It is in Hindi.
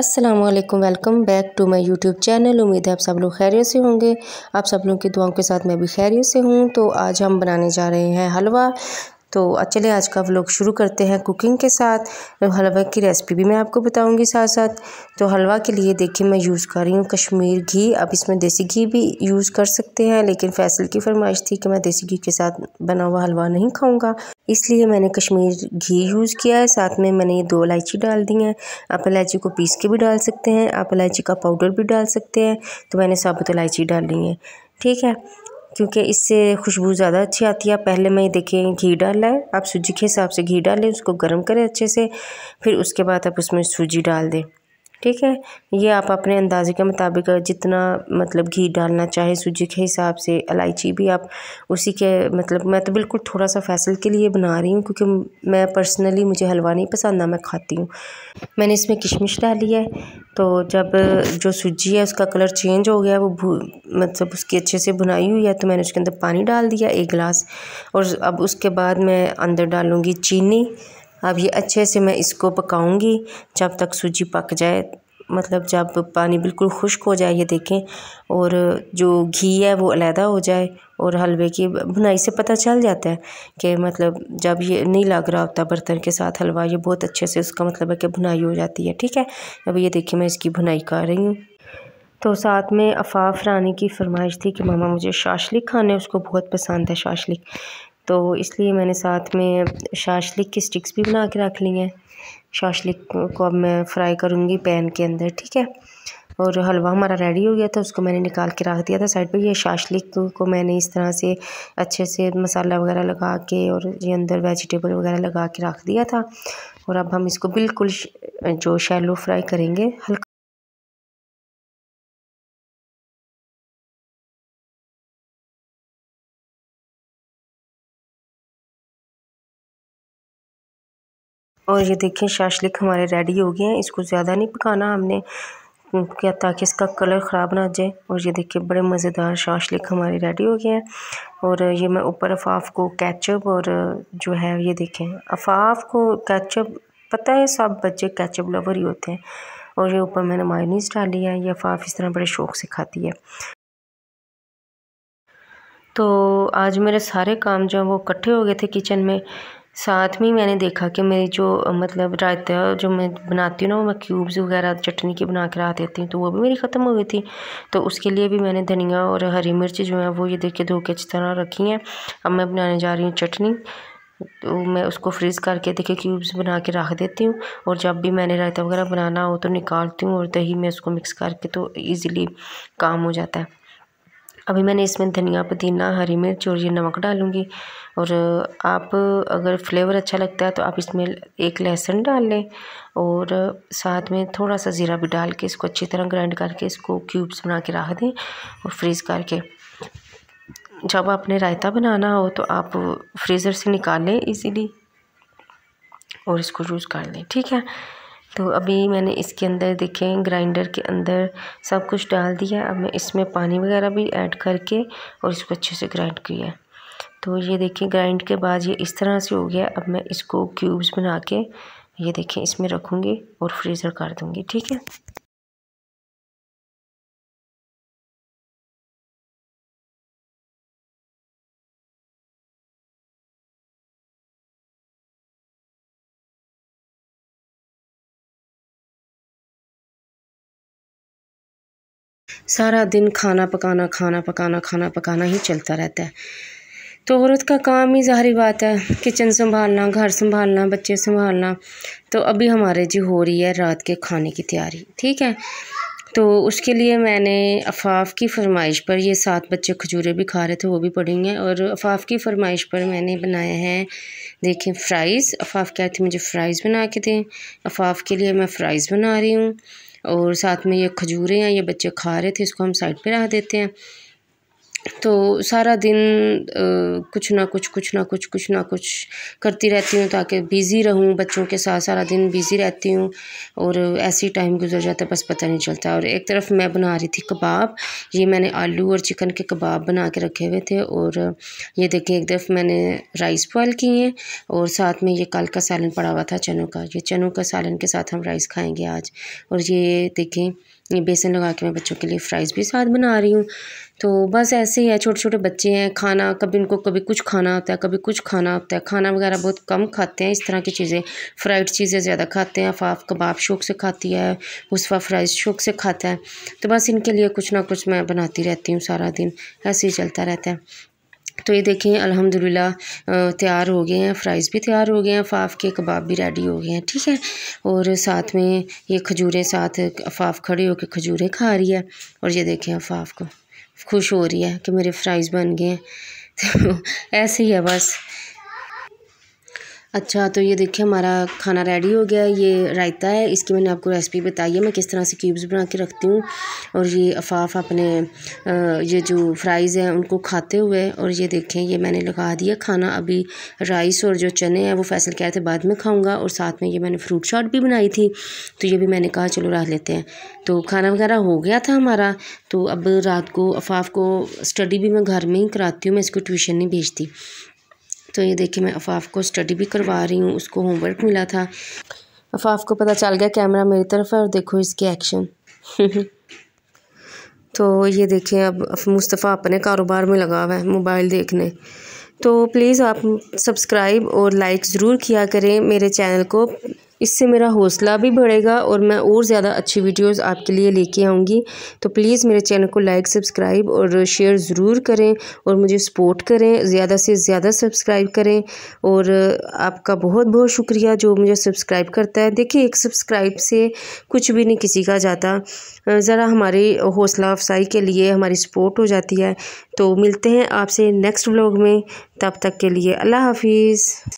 अस्सलाम वालेकुम welcome back to my YouTube channel उम्मीद है आप सब लोग खैरियत से होंगे आप सब लोगों की दुआओं के साथ मैं भी खैरियत से हूँ तो आज हम बनाने जा रहे हैं हलवा तो चले आज का व्लॉग शुरू करते हैं कुकिंग के साथ हलवा की रेसिपी भी मैं आपको बताऊंगी साथ साथ तो हलवा के लिए देखिए मैं यूज़ कर रही हूँ कश्मीर घी आप इसमें देसी घी भी यूज़ कर सकते हैं लेकिन फैसल की फरमाइश थी कि मैं देसी घी के साथ बना हुआ हलवा नहीं खाऊँगा इसलिए मैंने कश्मीर घी यूज़ किया है साथ में मैंने ये दो इलायची डाल दी हैं आप इलायची को पीस के भी डाल सकते हैं आप इलायची का पाउडर भी डाल सकते हैं तो मैंने साबुत इलायची डाली है ठीक है क्योंकि इससे खुशबू ज़्यादा अच्छी आती है पहले में देखें घी डाला है आप सूजी के हिसाब से घी डालें उसको गर्म करें अच्छे से फिर उसके बाद आप उसमें सूजी डाल दें ठीक है ये आप अपने अंदाजे के मुताबिक जितना मतलब घी डालना चाहे सूजी के हिसाब से इलायची भी आप उसी के मतलब मैं तो बिल्कुल थोड़ा सा फैसल के लिए बना रही हूँ क्योंकि मैं पर्सनली मुझे हलवा नहीं पसंद ना मैं खाती हूँ मैंने इसमें किशमिश डाली है तो जब जो सूजी है उसका कलर चेंज हो गया वो भू मतलब उसकी अच्छे से बुनाई हुई है तो मैंने उसके अंदर पानी डाल दिया एक गिलास और अब उसके बाद मैं अंदर डालूँगी चीनी अब ये अच्छे से मैं इसको पकाऊंगी जब तक सूजी पक जाए मतलब जब पानी बिल्कुल खुश्क हो जाए ये देखें और जो घी है वो अलहदा हो जाए और हलवे की बुनाई से पता चल जाता है कि मतलब जब ये नहीं लग रहा होता बर्तन के साथ हलवा ये बहुत अच्छे से उसका मतलब है कि बुनाई हो जाती है ठीक है अब ये देखिए मैं इसकी बुनाई कर रही हूँ तो साथ में अफाफ रानी की फरमाइश थी कि मामा मुझे शाशलिक खाने उसको बहुत पसंद है शाशलिक तो इसलिए मैंने साथ में शाशलिक की स्टिक्स भी बना के रख ली हैं शाशलिक को अब मैं फ्राई करूँगी पैन के अंदर ठीक है और हलवा हमारा रेडी हो गया था उसको मैंने निकाल के रख दिया था साइड पे ये शाशलिक को मैंने इस तरह से अच्छे से मसाला वगैरह लगा के और ये अंदर वेजिटेबल वगैरह लगा के रख दिया था और अब हम इसको बिल्कुल जो शैलो फ्राई करेंगे हल्का और ये देखें शाशलिक हमारे रेडी हो गए हैं इसको ज़्यादा नहीं पकाना हमने क्या ताकि इसका कलर ख़राब ना जाए और ये देखिए बड़े मज़ेदार शाशलिक हमारे रेडी हो गए हैं और ये मैं ऊपर अफाफ को कैचअप और जो है ये देखें अफाफ को कैचअप पता है सब बच्चे कैचअप लवर ही होते हैं और ये ऊपर मैंने मायनीस डाली है ये अफाफ इस तरह बड़े शौक से खाती है तो आज मेरे सारे काम जो हैं वो इकट्ठे हो गए थे किचन में साथ में मैंने देखा कि मेरी जो मतलब रायता जो मैं बनाती हूँ ना मैं क्यूब्स वगैरह चटनी की बना के रख देती हूँ तो वो भी मेरी ख़त्म हो गई थी तो उसके लिए भी मैंने धनिया और हरी मिर्च जो है वो ये देख के धो के अच्छी तरह रखी हैं अब मैं बनाने जा रही हूँ चटनी तो मैं उसको फ्रीज़ करके देखिए क्यूब्स बना के रख देती हूँ और जब भी मैंने रायता वगैरह बनाना हो तो निकालती हूँ और दही में उसको मिक्स करके तो ईज़िली काम हो जाता है अभी मैंने इसमें धनिया पुदीना हरी मिर्च और ये नमक डालूँगी और आप अगर फ्लेवर अच्छा लगता है तो आप इसमें एक लहसुन डाल लें और साथ में थोड़ा सा ज़ीरा भी डाल के इसको अच्छी तरह ग्राइंड करके इसको क्यूब्स बना के रख दें और फ्रीज़ करके जब आपने रायता बनाना हो तो आप फ्रीज़र से निकाल लें इजीली और इसको यूज़ कर लें ठीक है तो अभी मैंने इसके अंदर देखें ग्राइंडर के अंदर सब कुछ डाल दिया अब मैं इसमें पानी वगैरह भी ऐड करके और इसको अच्छे से ग्राइंड किया तो ये देखिए ग्राइंड के बाद ये इस तरह से हो गया अब मैं इसको क्यूब्स बना के ये देखें इसमें रखूँगी और फ्रीज़र कर दूँगी ठीक है सारा दिन खाना पकाना खाना पकाना खाना पकाना ही चलता रहता है तो औरत का काम ही ज़ाहरी बात है किचन संभालना घर संभालना बच्चे संभालना तो अभी हमारे जी हो रही है रात के खाने की तैयारी ठीक है तो उसके लिए मैंने अफाफ की फरमाइश पर ये सात बच्चे खजूरें भी खा रहे थे वो भी पड़ी हैं और अफाफ की फरमाइश पर मैंने बनाए हैं देखें फ़्राइज़ अफाफ कहते मुझे फ़्राइज़ बना के दें अफाफ के लिए मैं फ़्राइज़ बना रही हूँ और साथ में ये खजूरें हैं ये बच्चे खा रहे थे इसको हम साइड पे रख देते हैं तो सारा दिन कुछ ना कुछ कुछ ना कुछ कुछ ना कुछ करती रहती हूँ ताकि बिज़ी रहूँ बच्चों के साथ सारा दिन बिज़ी रहती हूँ और ऐसे ही टाइम गुजर जाता है बस पता नहीं चलता और एक तरफ मैं बना रही थी कबाब ये मैंने आलू और चिकन के कबाब बना के रखे हुए थे और ये देखें एक तरफ मैंने राइस बॉयल किए और साथ में ये कल का सालन पड़ा हुआ था चनों का ये चनों का सालन के साथ हम राइस खाएँगे आज और ये देखें ये बेसन लगा के मैं बच्चों के लिए फ़्राइज़ भी साथ बना रही हूँ तो बस ऐसे ही है छोटे छोटे बच्चे हैं खाना कभी उनको कभी कुछ खाना होता है कभी कुछ खाना होता है खाना वगैरह बहुत कम खाते हैं इस तरह की चीज़ें फ्राइड चीज़ें ज़्यादा खाते हैं अफाफ कबाब शौक से खाती है उसफा फ्राइज शौक से खाता है तो बस इनके लिए कुछ ना कुछ मैं बनाती रहती हूँ सारा दिन ऐसे ही चलता रहता है तो ये देखें अल्हम्दुलिल्लाह तैयार हो गए हैं फ्राइज़ भी तैयार हो गए हैं अफ़ाफ़ के कबाब भी रेडी हो गए हैं ठीक है और साथ में ये खजूरें साथ अफ़ाफ़ खड़े होकर खजूरें खा रही है और ये देखें अफ़ाफ़ को खुश हो रही है कि मेरे फ्राइज़ बन गए हैं तो ऐसे ही है बस अच्छा तो ये देखिए हमारा खाना रेडी हो गया ये रायता है इसकी मैंने आपको रेसिपी बताई है मैं किस तरह से क्यूब्स बना के रखती हूँ और ये अफाफ अपने ये जो फ्राइज़ हैं उनको खाते हुए और ये देखें ये मैंने लगा दिया खाना अभी राइस और जो चने हैं वो फैसल कह रहे थे बाद में खाऊँगा और साथ में ये मैंने फ्रूट शॉट भी बनाई थी तो ये भी मैंने कहा चलो रख लेते हैं तो खाना वगैरह हो गया था हमारा तो अब रात को अफाफ को स्टडी भी मैं घर में ही कराती हूँ मैं इसको ट्यूशन नहीं भेजती तो ये देखिए मैं अफाफ को स्टडी भी करवा रही हूँ उसको होमवर्क मिला था अफाफ को पता चल गया कैमरा मेरी तरफ है और देखो इसके एक्शन तो ये देखें अब मुस्तफ़ा अपने कारोबार में लगा हुआ है मोबाइल देखने तो प्लीज़ आप सब्सक्राइब और लाइक ज़रूर किया करें मेरे चैनल को इससे मेरा हौसला भी बढ़ेगा और मैं और ज़्यादा अच्छी वीडियोस आपके लिए लेके आऊँगी तो प्लीज़ मेरे चैनल को लाइक सब्सक्राइब और शेयर ज़रूर करें और मुझे सपोर्ट करें ज़्यादा से ज़्यादा सब्सक्राइब करें और आपका बहुत बहुत शुक्रिया जो मुझे सब्सक्राइब करता है देखिए एक सब्सक्राइब से कुछ भी नहीं किसी का जाता ज़रा हमारी हौसला अफजाई के लिए हमारी सपोर्ट हो जाती है तो मिलते हैं आपसे नेक्स्ट ब्लॉग में तब तक के लिए अल्लाह हाफिज़